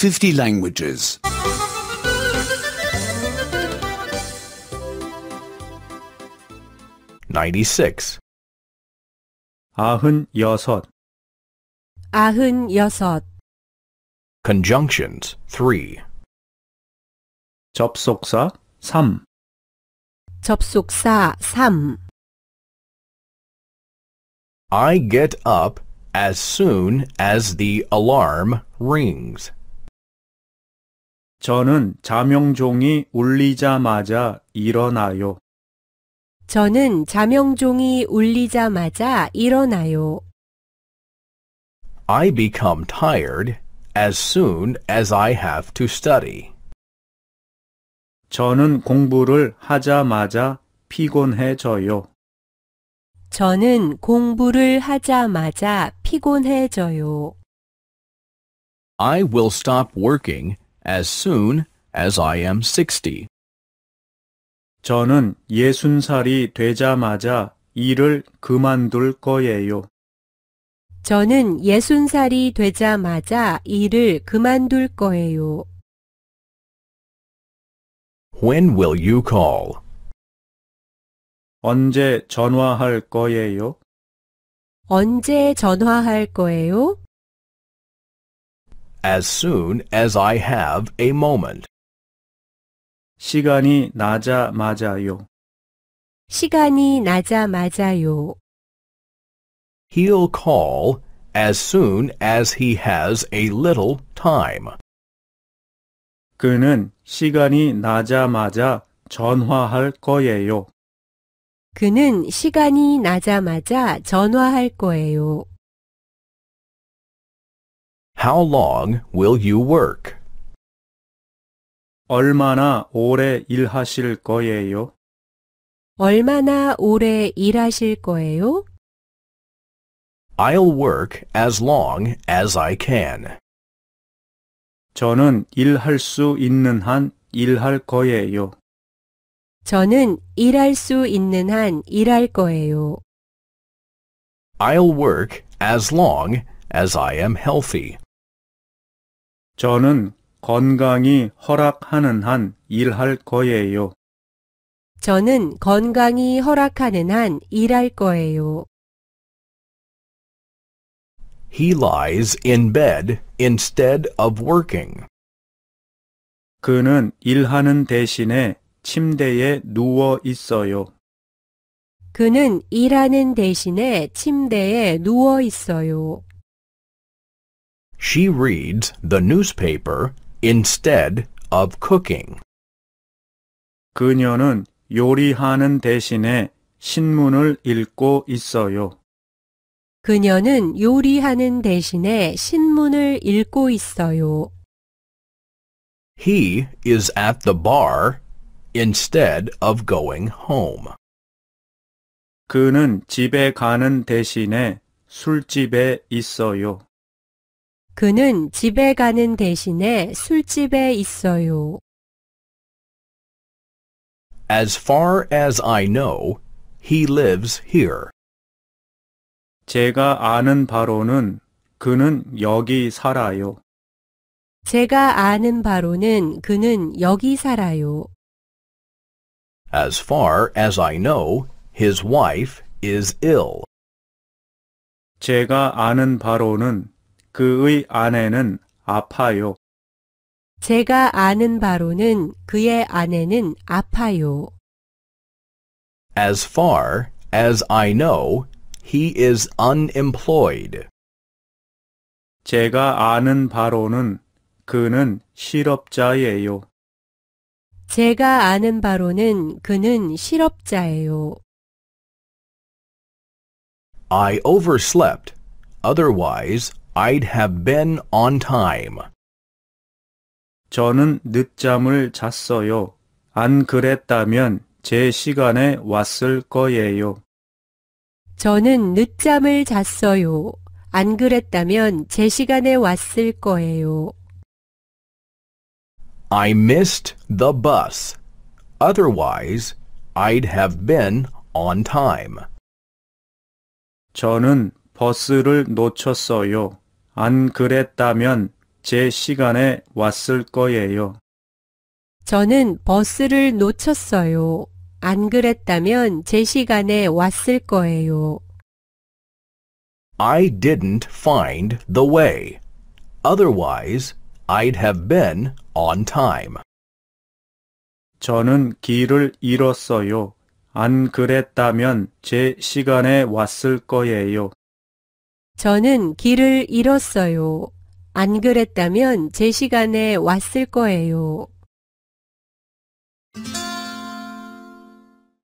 50 languages. 96. 아흔여섯 아흔여섯 Conjunctions 3. 접속사 3. 접속사 3 I get up as soon as the alarm rings. 저는 자명종이 울리자마자 일어나요. 저는 자명종이 울리자마자 일어나요. I become tired as soon as I have to study. 저는 공부를 하자마자 피곤해져요. 저는 공부를 하자마자 피곤해져요. I will stop working as soon as I am 60. 저는 60살이 되자마자 일을 그만둘 거예요. 저는 60살이 되자마자 일을 그만둘 거예요. When will you call? 언제 전화할 거예요? 언제 전화할 거예요? as soon as I have a moment. 시간이 나자마자요. 시간이 나자마자요. He'll call as soon as he has a little time. 그는 시간이 나자마자 전화할 거예요. 그는 시간이 나자마자 전화할 거예요. How long will you work? 얼마나 오래 일하실 거예요? 얼마나 오래 일하실 거예요? I'll work as long as I can. 저는 일할 수 있는 한 일할 거예요. 저는 일할 수 있는 한 일할 거예요. I'll work as long as I am healthy. 저는 건강이 허락하는 한 일할 거예요. 저는 건강이 허락하는 한 일할 거예요. He lies in bed instead of working. 그는 일하는 대신에 침대에 누워 있어요. 그는 일하는 대신에 침대에 누워 있어요. She reads the newspaper instead of cooking. 그녀는 요리하는 대신에 신문을 읽고 있어요. 그녀는 요리하는 대신에 신문을 읽고 있어요. He is at the bar instead of going home. 그는 집에 가는 대신에 술집에 있어요. 그는 집에 가는 대신에 술집에 있어요. As far as I know, he lives here. 제가 아는 바로는 그는 여기 살아요. 제가 아는 바로는 그는 여기 살아요. As far as I know, his wife is ill. 제가 아는 바로는 그의 아내는 아파요. 제가 아는 바로는 그의 아내는 아파요. As far as I know, he is unemployed. 제가 아는 바로는 그는 실업자예요. 제가 아는 바로는 그는 실업자예요. I overslept. Otherwise, I'd have been on time. 저는 늦잠을 잤어요. 안 그랬다면 제 시간에 왔을 거예요. 저는 늦잠을 잤어요. 안 그랬다면 제 시간에 왔을 거예요. I missed the bus. Otherwise, I'd have been on time. 저는 버스를 놓쳤어요. 안 그랬다면 제 시간에 왔을 거예요. 저는 버스를 놓쳤어요. 안 그랬다면 제 시간에 왔을 거예요. I didn't find the way. Otherwise, I'd have been on time. 저는 길을 잃었어요. 안 그랬다면 제 시간에 왔을 거예요. 저는 길을 잃었어요. 안 그랬다면 제 시간에 왔을 거예요.